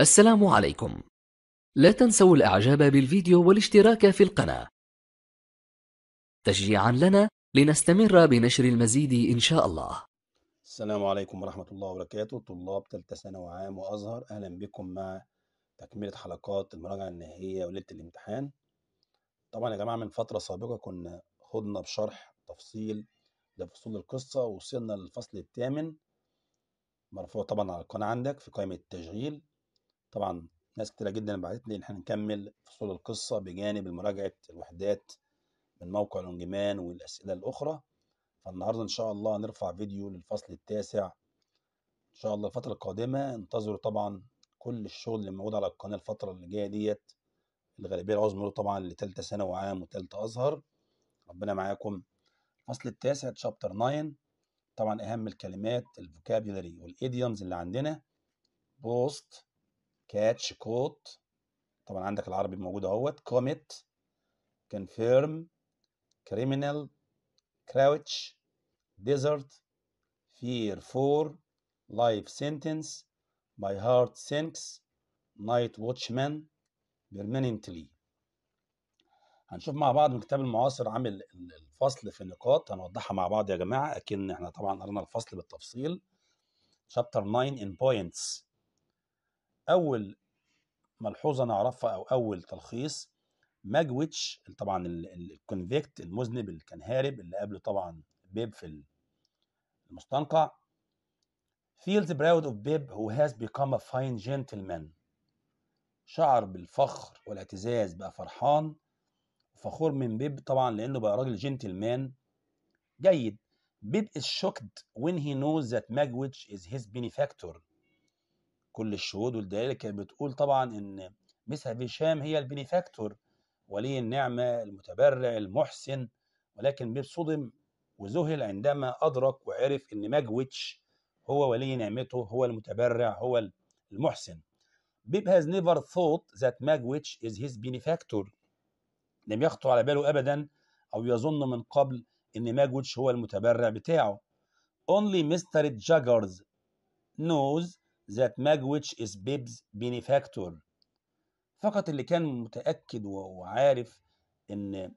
السلام عليكم لا تنسوا الاعجاب بالفيديو والاشتراك في القناة تشجيعا لنا لنستمر بنشر المزيد إن شاء الله السلام عليكم ورحمة الله وبركاته طلاب ثالثة ثانوي عام وأزهر أهلا بكم مع تكملة حلقات المراجعة النهائية وليلة الامتحان طبعا يا جماعة من فترة سابقة كنا خضنا بشرح تفصيل لفصول القصة وصلنا للفصل الثامن مرفوع طبعا على القناة عندك في قائمة التشغيل طبعا ناس كتيرة جدا بعتت لي ان احنا نكمل فصول القصة بجانب مراجعة الوحدات من موقع الانجمان والأسئلة الأخرى فالنهاردة إن شاء الله هنرفع فيديو للفصل التاسع إن شاء الله الفترة القادمة انتظروا طبعا كل الشغل اللي موجود على القناة الفترة اللي جاية ديت الغالبية العظمى طبعا لتالتة ثانوي عام وتالتة أزهر ربنا معاكم الفصل التاسع تشابتر 9 طبعا أهم الكلمات الفوكابيولري والإيديومز اللي عندنا بوست كاتش كوت طبعا عندك العربي موجود اهوت كوميت كونفيرم كريمينال كراوتش ديزرت فير فور لايف سنتنس ماي هارت سينكس نايت واتشمان بيرمننتلي هنشوف مع بعض من كتاب المعاصر عامل الفصل في نقاط هنوضحها مع بعض يا جماعه اكن احنا طبعا قرنا الفصل بالتفصيل شابتر 9 ان بوينتس اول ملحوظه نعرفها او اول تلخيص ماجويتش طبعا الكونفيكت المذنب اللي كان هارب اللي قبله طبعا بيب في المستنقع فيلز براود اوف بيب هو هاز بيكام ا فاين جنتلمان شعر بالفخر والاعتزاز بقى فرحان فخور من بيب طبعا لانه بقى راجل جنتلمان جيد بيب از شوكد when he knows that ماجويتش is his benefactor كل الشهود والدلائل كانت بتقول طبعا ان مس هشام هي البينيفاكتور ولي النعمه المتبرع المحسن ولكن بيب صدم وذهل عندما ادرك وعرف ان ماجويتش هو ولي نعمته هو المتبرع هو المحسن بيب هاز نيفر ثوت ذات ماجويتش از هيز بينيفاكتور لم يخطر على باله ابدا او يظن من قبل ان ماجويتش هو المتبرع بتاعه only Mr. Jaggers knows that Magwitch is Bib's benefactor فقط اللي كان متأكد وعارف إن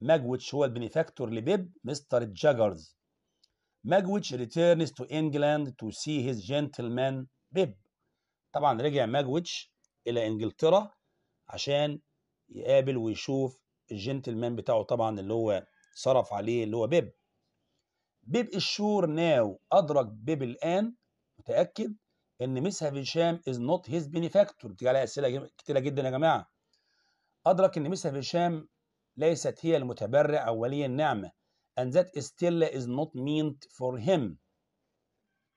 ماجويتش هو البنفاكتور لبيب مستر جاجرز ماجويتش returns to England to see his gentleman بيب طبعا رجع ماجويتش إلى إنجلترا عشان يقابل ويشوف الجنتلمان بتاعه طبعا اللي هو صرف عليه اللي هو بيب بيب الشور ناو أدرك بيب الآن متأكد ان مسهب هشام از نوت هيز بينيفاكتور بتيجي عليها اسئله كتيره جدا يا جماعه ادرك ان مسهب هشام ليست هي المتبرع او ولي النعمه and that Estella is not meant for him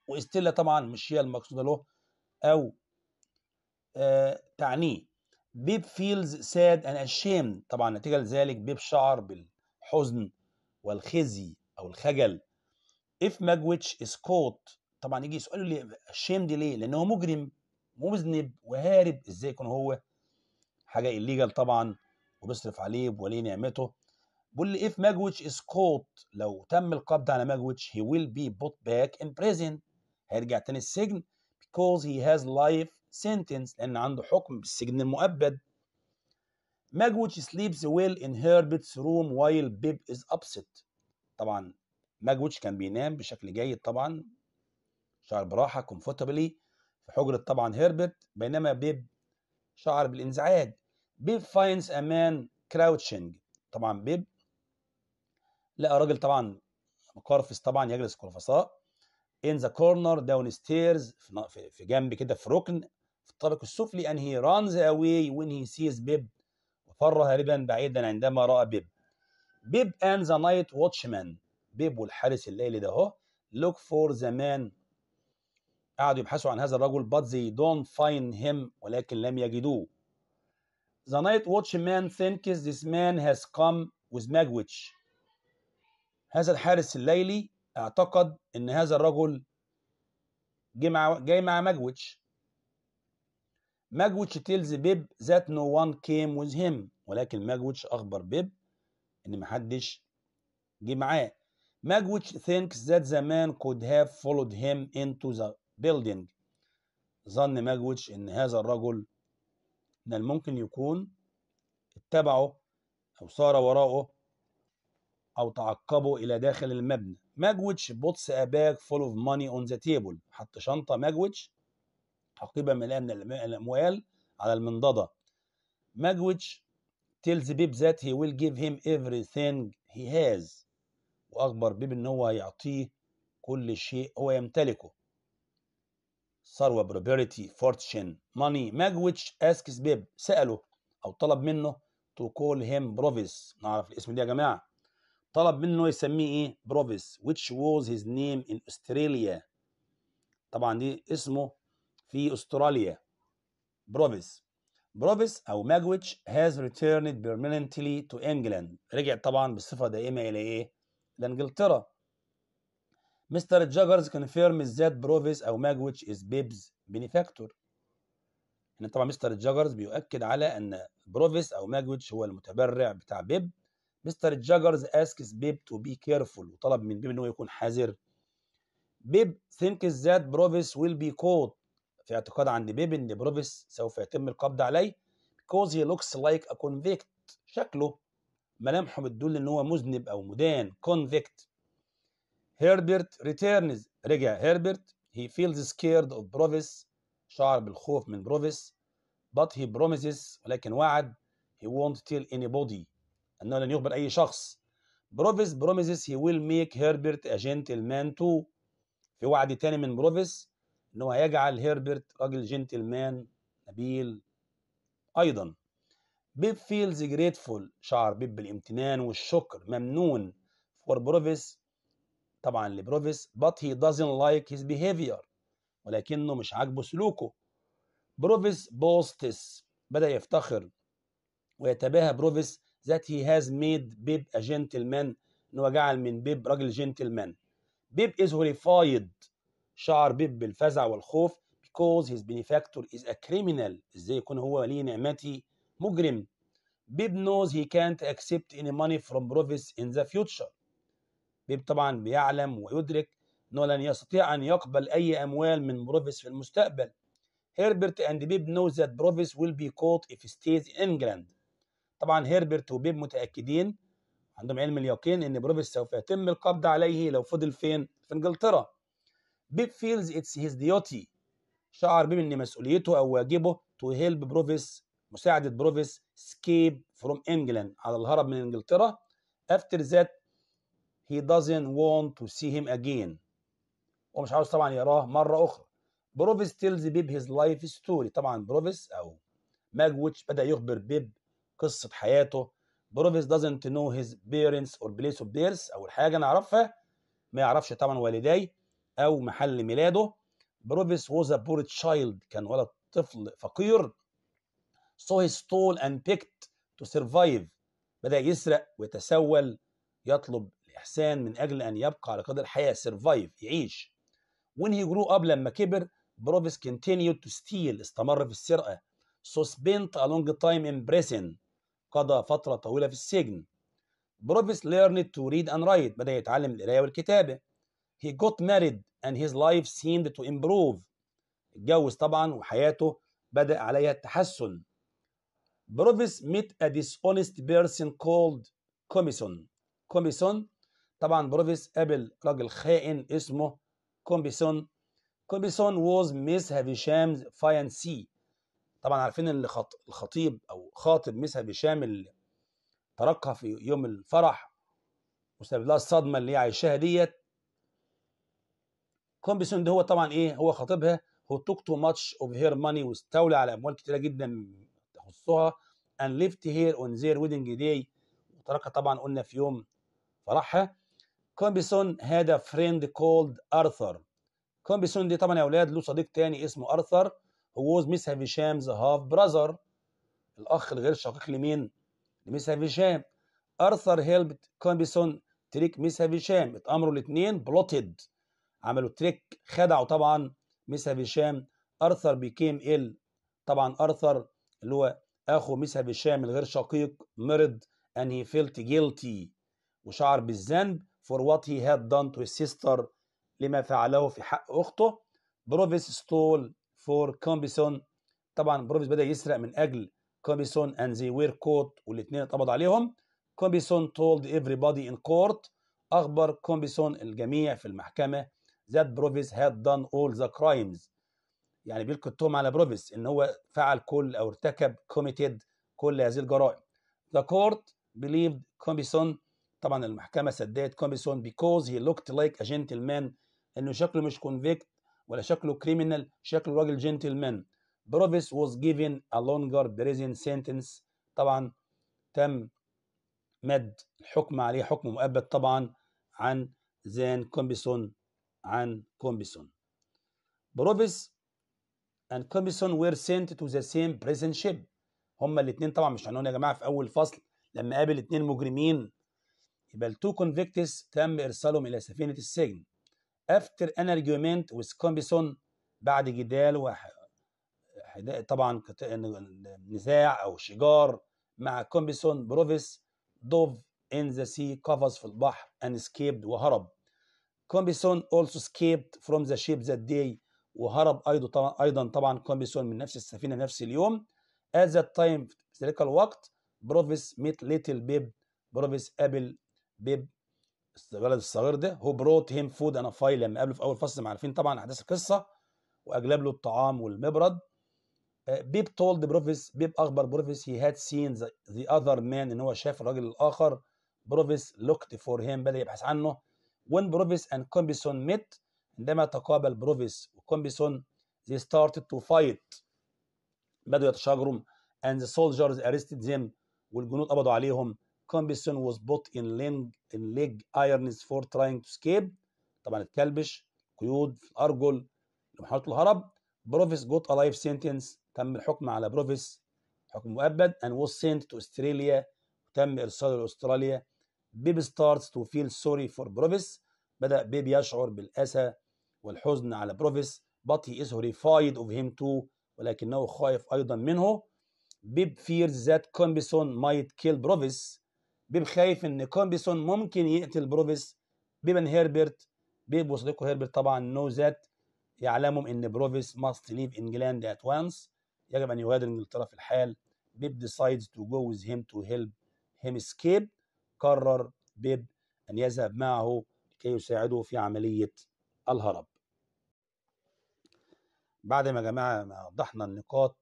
واستيلا طبعا مش هي المقصوده له او آه تعنيه بيب فيلز ساد and ashamed طبعا نتيجه لذلك بيب شعر بالحزن والخزي او الخجل if Magwitch is caught طبعا يجي يسالوا لي الشيم دي ليه لان هو مجرم مذنب وهارب ازاي يكون هو حاجه الليجال طبعا وبيصرف عليه بولي نعمته بيقول لي اف ماجويتش از كوت لو تم القبض على ماجويتش هي ويل بي بوت باك ان بريزن هيرجع تاني السجن because he has life sentence لان عنده حكم بالسجن المؤبد ماجويتش sleeps well in Herbert's روم while بيب از ابسيت طبعا ماجويتش كان بينام بشكل جيد طبعا شعر براحه كومفورتابلي في حجره طبعا هيربرت بينما بيب شعر بالانزعاج بيب فاينز امان كراوتشنج طبعا بيب لقى راجل طبعا مقرفص طبعا يجلس قرفصاء ان ذا كورنر داون ستيرز في جنب كده في ركن في الطابق السفلي ان هي رانز اواي وين هي سيز بيب فر هاربا بعيدا عندما راى بيب بيب ان ذا نايت واتشمان بيب والحارس الليلي ده اهو لوك فور ذا مان قعدوا يبحثوا عن هذا الرجل but they don't find him ولكن لم يجدوه The night watchman thinks this man has come with magwitch هذا الحارس الليلي اعتقد ان هذا الرجل جاي مع جاي مع ماجويتش ماجويتش تيلز بيب ذات نو وان كيم with هيم ولكن ماجويتش اخبر بيب ان محدش جه معاه ماجويتش ثينكس ذات ذا مان كود هاف فولود هيم انتو ذا building ظن ماجويتش ان هذا الرجل من الممكن يكون اتبعه او سار وراءه او تعقبه الى داخل المبنى ماجويتش بوتس اباك فول اوف ماني اون ذا تيبل حط شنطه ماجويتش حقيبه مليئه من الاموال على المنضده ماجويتش تيلز بيب ذات هي ويل جيف هيم everything هي هاز واخبر بيب ان هو هيعطيه كل شيء هو يمتلكه ثروة probability fortune money ماجويتش اسكس بيب سأله أو طلب منه to call him بروفيس نعرف الاسم ده يا جماعة طلب منه يسميه إيه بروفيس which was his name in Australia طبعا دي اسمه في أستراليا بروفيس بروفيس أو ماجويتش has returned permanently to England رجع طبعا بصفة دائمة إلى إيه؟ لإنجلترا مستر جاجرز confirms that بروفيس او ماجويتش از بيبز بنفاكتور ان طبعا مستر جاجرز بيؤكد على ان بروفيس او ماجويتش هو المتبرع بتاع بيب مستر جاجرز اسكس بيب تو بي كيرفول وطلب من بيب ان هو يكون حذر بيب thinks ذات بروفيس ويل بي كود في اعتقاد عند بيب ان بروفيس سوف يتم القبض عليه because he looks like a convict شكله ملامحه بتدل ان هو مذنب او مدان convict هيربرت ريتيرنز رجع هيربرت هي فيلز سكيرد اوف بروفيس شعر بالخوف من بروفيس but هي promises ولكن وعد he won't tell anybody انه لن يخبر اي شخص بروفيس promises he will make هيربرت a gentleman too في وعد تاني من بروفيس ان هو هيجعل هيربرت راجل جنتلمان نبيل ايضا بيب فيلز جريتفول شعر بيب بالامتنان والشكر ممنون فور بروفيس طبعا لبروفيس but he doesn't like his behavior ولكنه مش عاجبه سلوكه بروفيس بوستس بدأ يفتخر ويتباهى بروفيس that he has made بيب a gentleman انه جعل من بيب راجل جنتلمان بيب is horrified شعر بيب بالفزع والخوف because his benefactor is a criminal ازاي يكون هو ولي نعمتي مجرم بيب knows he can't accept any money from بروفيس in the future بيب طبعا بيعلم ويدرك أنه لن يستطيع أن يقبل أي أموال من بروفيس في المستقبل هيربرت اند بيب نو ذات بروفيس will be caught if ستيز stays in England طبعا هيربرت وبيب متأكدين عندهم علم اليقين أن بروفيس سوف يتم القبض عليه لو فضل فين في إنجلترا بيب feels it's his duty شعر بيب أن مسؤوليته أو واجبه to help بروفيس مساعدة بروفيس escape from England على الهرب من إنجلترا after ذات he doesn't want to see him again هو مش عاوز طبعا يراه مرة أخرى بروفيس تيلز بيب هيز لايف ستوري طبعا بروفيس أو ماجويتش بدأ يخبر بيب قصة حياته بروفيس doesn't know his parents or place of birth أول حاجة نعرفها ما يعرفش طبعا والداي أو محل ميلاده بروفيس was a poor child كان ولد طفل فقير so he stole and picked to survive بدأ يسرق ويتسول يطلب الإحسان من أجل أن يبقى على قدر الحياة سرفايف يعيش when he grew up لما كبر بروفيس continued to steal استمر في السرقة so spent a long time in prison قضى فترة طويلة في السجن بروفيس learned to read and write بدأ يتعلم القراية والكتابة he got married and his life seemed to improve اتجوز طبعا وحياته بدأ عليها التحسن بروفيس met a dishonest person called كوميسون كوميسون طبعا بروفيس قابل راجل خائن اسمه كومبيسون كومبيسون ووز ميس هافيشامز فاينسي طبعا عارفين الخطيب او خاطب ميس هافيشام اللي تركها في يوم الفرح وسبب لها الصدمه اللي هي عايشاها ديت كومبيسون ده هو طبعا ايه هو خطيبها هو توك تو ماتش اوف هير ماني واستولى على اموال كتيره جدا تخصها ان ليفت هير اون زير ويدنج داي وتركها طبعا قلنا في يوم فرحها كومبيسون هذا فريند كولد ارثر كومبيسون دي طبعا يا اولاد له صديق تاني اسمه ارثر هو ووز ميس هافيشامز هاف براذر الاخ الغير شقيق لمين؟ لميس هافيشام ارثر هيلبت كومبيسون تريك ميس هافيشام اتامروا الاثنين بلوتد عملوا تريك خدعوا طبعا ميس هافيشام ارثر بيكيم ال طبعا ارثر اللي هو اخو ميس هافيشام الغير شقيق مرض ان هي فيلت جيلتي وشعر بالذنب for what he had done to his sister لما فعله في حق أخته بروفيس stole for كومبيسون طبعا بروفيس بدأ يسرق من أجل كومبيسون and they were caught والاثنين اتقبض عليهم كومبيسون told everybody in court أخبر كومبيسون الجميع في المحكمة that بروفيس had done all the crimes يعني بيلقي التهم على بروفيس ان هو فعل كل او ارتكب committed كل هذه الجرائم. The court believed كومبيسون طبعا المحكمه سدت كوميسون بيكوز هي لوكت لايك ا جنتلمان انه شكله مش كونفيكت ولا شكله كريمنال شكله راجل جنتلمان بروفيس واز جيفن ا لونجر بريزن سنتنس طبعا تم مد الحكم عليه حكم مؤبد طبعا عن زان كومبسون عن كومبسون بروفيس اند كومبسون وير سنت تو ذا سيم بريزن شيب هما الاثنين طبعا مش عنهم يا جماعه في اول فصل لما قابل اثنين مجرمين يبقى تو كونفيكتس تم ارسالهم الى سفينه السجن افتر ان ارجيومنت ويز كومبيسون بعد جدال وح... طبعا نزاع او شجار مع كومبيسون بروفيس دوف ان ذا سي قفز في البحر ان سكيبد وهرب كومبيسون اولسو سكيبد فروم ذا شيب ذات داي وهرب ايضا طبعا ايضا طبعا كومبيسون من نفس السفينه نفس اليوم at that time في ذلك الوقت بروفيس ميت ليتل بيب بروفيس قابل بيب الولد الصغير ده هو بروت هيم فود انا فاي لما قابله في اول فصل ما عارفين طبعا احداث القصه واجلب له الطعام والمبرد آه، بيب تولد بروفيس بيب اخبر بروفيس هي هاد سين ذا اذر مان ان هو شاف الراجل الاخر بروفيس لوكت فور هيم بدا يبحث عنه وين بروفيس اند كومبيسون ميت عندما تقابل بروفيس وكومبيسون they started to fight بدأوا يتشاجروا and the soldiers arrested them والجنود قبضوا عليهم كومبسون was put in leg, ان ليج irons for trying to escape طبعا اتكلبش قيود في الارجل لمحاوله الهرب بروفيس جوت ا لايف تم الحكم على بروفيس حكم مؤبد and was sent to استراليا تم ارساله لاستراليا بيبي ستارتس تو فيل سوري فور بروفيس بدا بيبي يشعر بالاسى والحزن على بروفيس but he is horrified of him too ولكنه خايف ايضا منه بيب فيرز ذات كومبسون مايت كيل بروفيس بيب خايف ان كومبيسون ممكن يقتل بروفيس ان هيربرت بيب وصديقه هيربرت طبعا نو ذات يعلمهم ان بروفيس ماست ليف انجلاند ات وانس يجب ان يغادر انجلترا في الحال بيب ديسايدز تو جو ويز هيم تو هيلب هيم اسكيب قرر بيب ان يذهب معه كي يساعده في عمليه الهرب بعد ما جماعه وضحنا النقاط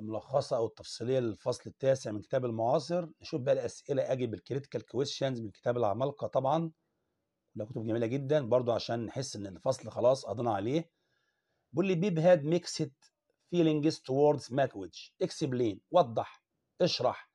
الملخصه او التفصيليه للفصل التاسع من كتاب المعاصر نشوف بقى الاسئله اجي بالكريتيكال كويشنز من كتاب العمالقه طبعا ده كتب جميله جدا برضو عشان نحس ان الفصل خلاص قضينا عليه بيقول لي بيب هاد ميكسد فيلينجز توردز ماكويتش اكسبلين وضح اشرح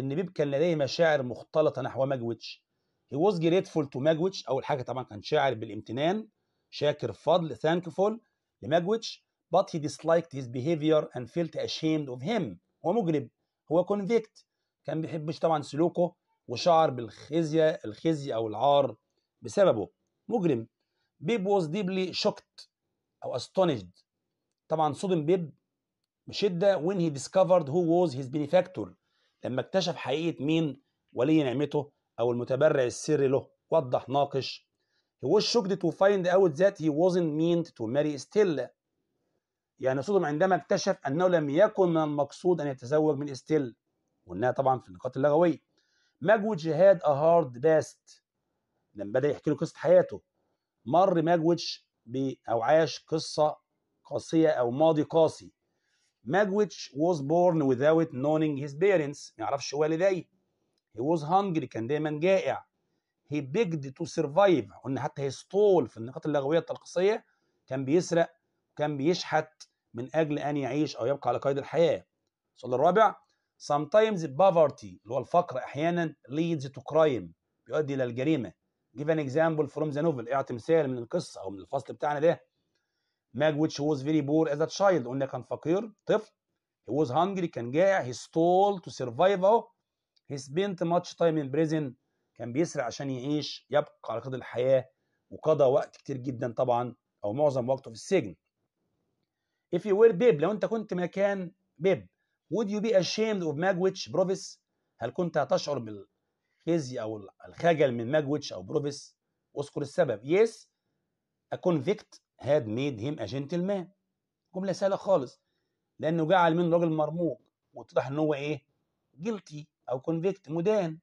ان بيب كان لديه مشاعر مختلطه نحو ماجويتش هي واز جريتفول تو ماجويتش اول حاجه طبعا كان شاعر بالامتنان شاكر فضل ثانكفول لماجويتش but he disliked his behavior and felt ashamed of him هو مجرم هو convict كان بيحبش طبعا سلوكه وشعر بالخزي الخزي او العار بسببه مجرم بيب was deeply shocked او astonished طبعا صدم بيب بشده when he discovered who was his benefactor لما اكتشف حقيقه مين ولي نعمته او المتبرع السري له وضح ناقش he was shocked to find out that he wasn't meant to marry Stella يعني صدم عندما اكتشف أنه لم يكن من المقصود أن يتزوج من إستيل قلناها طبعا في النقاط اللغوية ماجويتش هاد ا هارد باست لما بدأ يحكي له قصة حياته مر ماجويتش أو عاش قصة قاسية أو ماضي قاسي ماجويتش was born without knowing his parents ما يعرفش والديه he was hungry كان دايما جائع he begged to survive قلنا حتى he stole في النقاط اللغوية التلخيصيه كان بيسرق كان بيشحت من أجل أن يعيش أو يبقى على قيد الحياة السؤال الرابع sometimes poverty اللي هو الفقر أحيانا leads to crime بيؤدي إلى الجريمة give an example from the novel اعطي مثال من القصة أو من الفصل بتاعنا ده Meg which was very poor as a child قلنا كان فقير طفل he was hungry كان جائع he stole to survive أهو he spent much time in prison كان بيسرق عشان يعيش يبقى على قيد الحياة وقضى وقت كتير جدا طبعا أو معظم وقته في السجن if you were بيب لو انت كنت مكان بيب would you be ashamed of magwitch بروفيس هل كنت تشعر بالخزي او الخجل من ماجويتش او بروفيس اذكر السبب yes a convict had made him a gentleman جمله سهله خالص لانه جعل منه راجل مرموق واتضح ان هو ايه guilty او convict مدان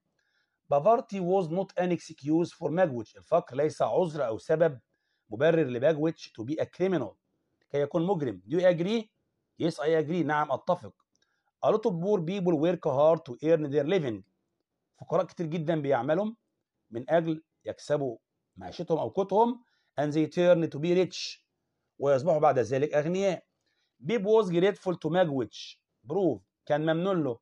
بافارتي was not an excuse for magwitch الفقر ليس عذر او سبب مبرر لباجويتش to be a criminal كي يكون مجرم do you agree yes I agree نعم أتفق a lot of poor people work hard to earn their living فقراء كتير جدا بيعملوا من أجل يكسبوا معيشتهم أو قوتهم and they turn to be rich ويصبحوا بعد ذلك أغنياء Bib was grateful to Magwitch prove كان ممنون له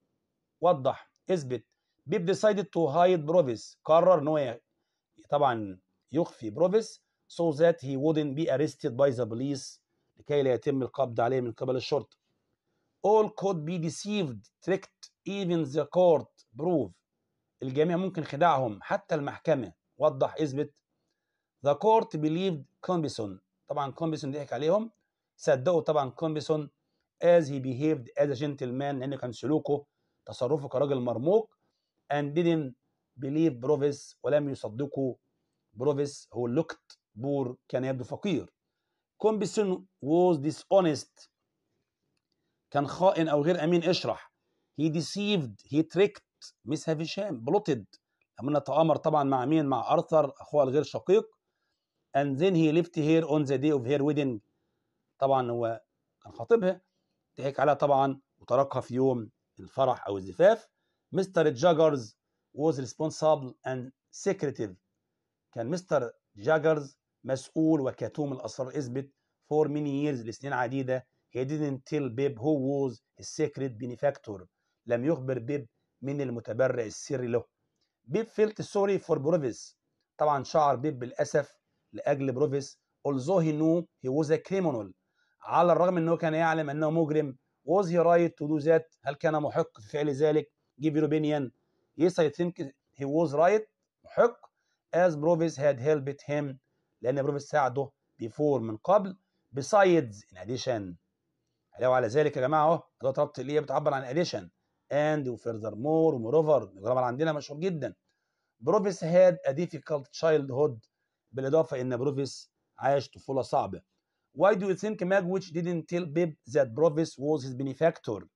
وضح اثبت Bib decided to hide بروفيس قرر ان هو طبعا يخفي بروفيس so that he wouldn't be arrested by the police لكي لا يتم القبض عليه من قبل الشرطة all could be deceived tricked even the court prove الجميع ممكن خداعهم حتى المحكمة وضح اثبت the court believed Combison. طبعا Combison ضحك عليهم صدقوا طبعا Combison as he behaved as a gentleman لأن كان سلوكه تصرفه كراجل مرموق and didn't believe بروفيس ولم يصدقوا بروفيس who looked poor كان يبدو فقير كومبسون was dishonest كان خائن او غير امين اشرح he deceived he tricked مس هشام بلوتد لما تآمر طبعا مع مين مع ارثر اخوها الغير شقيق and then he left here on the day of her wedding طبعا هو كان خاطبها ضحك عليها طبعا وتركها في يوم الفرح او الزفاف مستر جاجرز was responsible and secretive كان مستر جاجرز مسؤول وكتوم الاسرار اثبت فور ميني ييرز لسنين عديده هي didnt tell بيب هو ووز السيكريت بينيفاكتور لم يخبر بيب من المتبرع السري له بيب فيلت سوري فور بروفيس طبعا شعر بيب بالاسف لاجل بروفيس although he knew he was a criminal على الرغم انه كان يعلم انه مجرم was he right to do that هل كان محق في فعل ذلك give your opinion yes I think he was right محق as Provis had helped him لأن بروف ساعده بيفور من قبل بسايدز in addition علاوة على ذلك يا جماعة أهو أداة ربط اللي هي بتعبر عن addition and وفيرذرمور moreover الجرامر عندنا مشهور جدا بروفيس هاد a difficult childhood بالإضافة إن بروفيس عاش طفولة صعبة Why do you think Magwitch didn't tell Bib that بروفيس was his benefactor?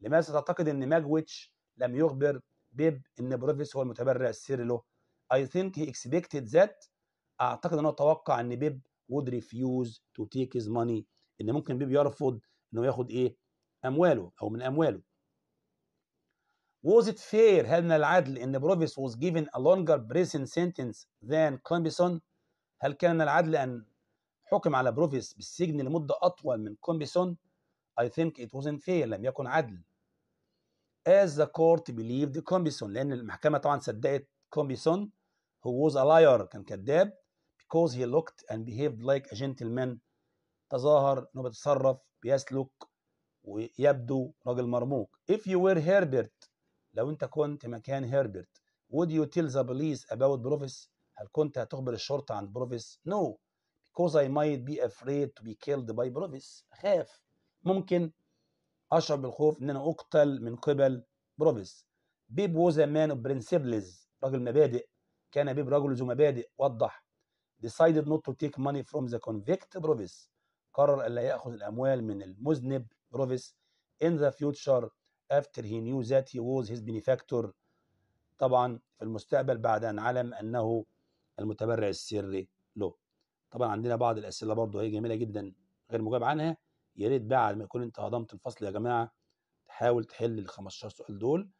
لماذا تعتقد ان magwitch لم يخبر بيب ان بروفيس هو المتبرع السري له؟ I think he expected that اعتقد انه توقع ان بيب وود ريفيوز تو تيك هيز ماني ان ممكن بيب يرفض انه ياخد ايه امواله او من امواله Was it fair هل من العدل ان بروفيس was given a longer prison sentence than كومبيسون هل كان من العدل ان حكم على بروفيس بالسجن لمدة أطول من كومبيسون I think it wasn't fair لم يكن عدل as the court believed كومبيسون لأن المحكمة طبعا صدقت كومبيسون who was a liar كان كذاب because he looked and behaved like a gentleman تظاهر انه بيتصرف بيسلك ويبدو راجل مرموق if you were herbert لو انت كنت مكان هربرت would you tell the police about بروفيس هل كنت هتخبر الشرطه عن بروفيس no because i might be afraid to be killed by بروفيس خاف ممكن اشعر بالخوف ان انا اقتل من قبل بروفيس بيب was a man of principles رجل مبادئ كان بيب رجل ذو مبادئ وضح decided not to take money from the convict بروفيس قرر ألا يأخذ الأموال من المذنب بروفيس in the future after he knew that he was his benefactor طبعا في المستقبل بعد أن علم أنه المتبرع السري له طبعا عندنا بعض الأسئلة برضه هي جميلة جدا غير مجاب عنها يا ريت بعد ما يكون أنت هضمت الفصل يا جماعة تحاول تحل ال 15 سؤال دول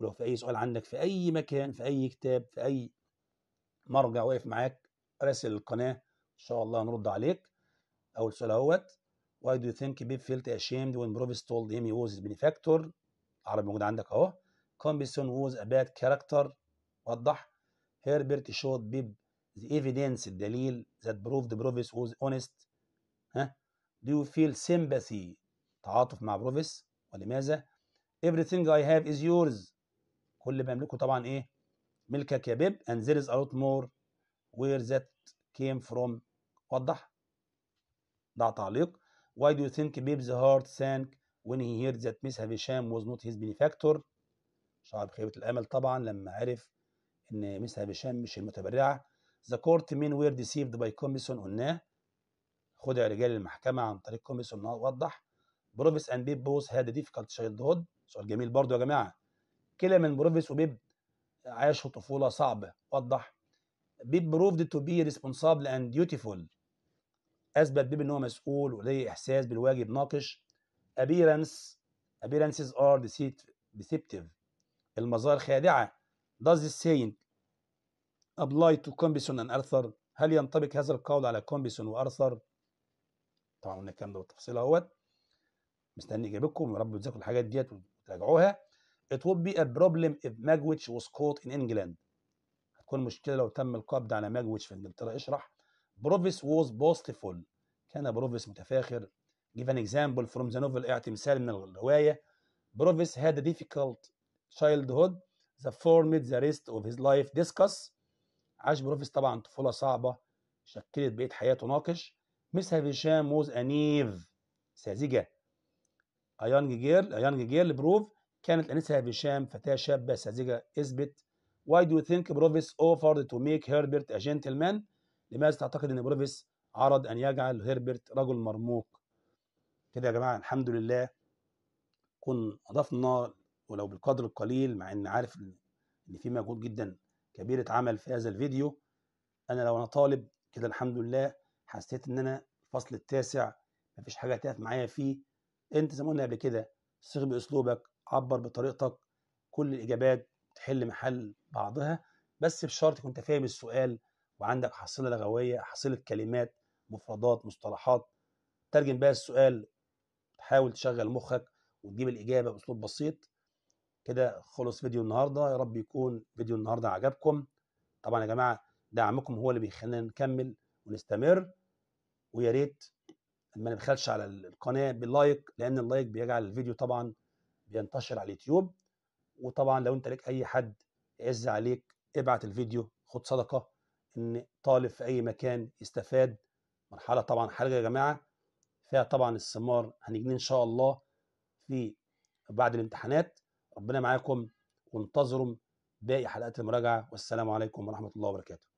ولو في أي سؤال عندك في أي مكان في أي كتاب في أي مرجع واقف معاك راسل القناه ان شاء الله هنرد عليك اول سؤال اهوت why do you think Bib felt ashamed when Provis told him he was his benefactor عربي موجود عندك اهو Combison was a bad character وضح هيربرت showed Bib the evidence الدليل that proved Provis was honest ها do you feel sympathy تعاطف مع بروفيس ولماذا everything I have is yours كل ما املكه طبعا ايه ملكك يا بيب and there is a lot more where that came from وضح ضع تعليق why do you think Bib's heart sank when he heard that Miss Havisham was not his benefactor شعر بخيبة الأمل طبعا لما عرف إن Miss Havisham مش المتبرعة the court men were deceived by Commission قلناه خدع رجال المحكمة عن طريق كوميسون وضح بروفيس اند بيب بوس هاد ديفيكالت تشايلد هود سؤال جميل برضو يا جماعة كلا من بروفيس وبيب عاشوا طفولة صعبة وضح بيب بروفد تو بي ريسبونسابل اند ديوتيفول اثبت بيب ان هو مسؤول ولديه احساس بالواجب ناقش appearance appearances are deceptive المظاهر خادعه does this saying apply to كومبسون and ارثر هل ينطبق هذا القول على كومبسون وارثر طبعا قلنا الكلام ده بالتفصيل اهوت مستني اجابتكم يا رب تذاكروا الحاجات ديت وتراجعوها it would be a problem if Magwitch was caught in England تكون مشكله لو تم القبض على ماجويتش في انجلترا اشرح بروفيس ووز بوستفول كان بروفيس متفاخر give an example from the novel اعطي مثال من الروايه بروفيس had a difficult childhood ذا formed the rest of his life discuss عاش بروفيس طبعا طفوله صعبه شكلت بقيه حياته ناقش مس هشام ووز انيف ساذجه ايانج جيرل ايانج جيرل بروف كانت انسها هشام فتاه شابه ساذجه اثبت Why do you think بروفيس offered to make Herbert a gentleman؟ لماذا تعتقد ان بروفيس عرض ان يجعل هيربرت رجل مرموق؟ كده يا جماعه الحمد لله كن اضفنا ولو بالقدر القليل مع ان عارف ان في مجهود جدا كبير اتعمل في هذا الفيديو انا لو انا طالب كده الحمد لله حسيت ان انا الفصل التاسع مفيش حاجه هتقف معايا فيه انت زي ما قلنا قبل كده صيغ باسلوبك عبر بطريقتك كل الاجابات تحل محل بعضها بس بشرط كنت انت فاهم السؤال وعندك حصيله لغويه حصيله كلمات مفردات مصطلحات ترجم بقى السؤال تحاول تشغل مخك وتجيب الاجابه باسلوب بسيط كده خلص فيديو النهارده يا رب يكون فيديو النهارده عجبكم طبعا يا جماعه دعمكم هو اللي بيخلينا نكمل ونستمر ويا ريت ما نبخلش على القناه باللايك لان اللايك بيجعل الفيديو طبعا بينتشر على اليوتيوب وطبعا لو انت لك اي حد يعز عليك ابعت الفيديو خد صدقه ان طالب في اي مكان يستفاد مرحله طبعا حرجه يا جماعه فيها طبعا الثمار هنجني ان شاء الله في بعد الامتحانات ربنا معاكم وانتظروا باقي حلقات المراجعه والسلام عليكم ورحمه الله وبركاته